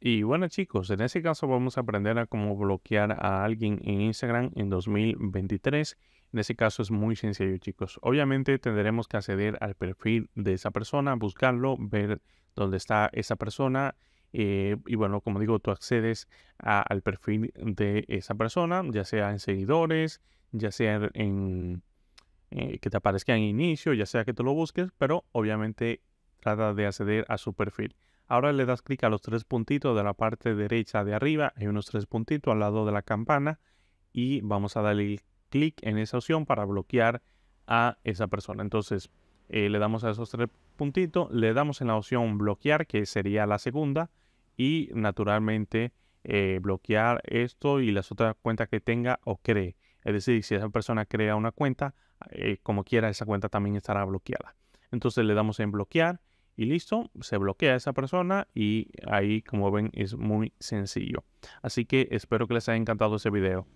Y bueno chicos, en ese caso vamos a aprender a cómo bloquear a alguien en Instagram en 2023. En ese caso es muy sencillo chicos. Obviamente tendremos que acceder al perfil de esa persona, buscarlo, ver dónde está esa persona. Eh, y bueno, como digo, tú accedes al perfil de esa persona, ya sea en seguidores, ya sea en, eh, que te aparezca en inicio, ya sea que tú lo busques, pero obviamente de acceder a su perfil. Ahora le das clic a los tres puntitos de la parte derecha de arriba, hay unos tres puntitos al lado de la campana y vamos a darle clic en esa opción para bloquear a esa persona. Entonces eh, le damos a esos tres puntitos, le damos en la opción bloquear, que sería la segunda, y naturalmente eh, bloquear esto y las otras cuentas que tenga o cree. Es decir, si esa persona crea una cuenta, eh, como quiera, esa cuenta también estará bloqueada. Entonces le damos en bloquear y listo, se bloquea esa persona y ahí como ven es muy sencillo. Así que espero que les haya encantado ese video.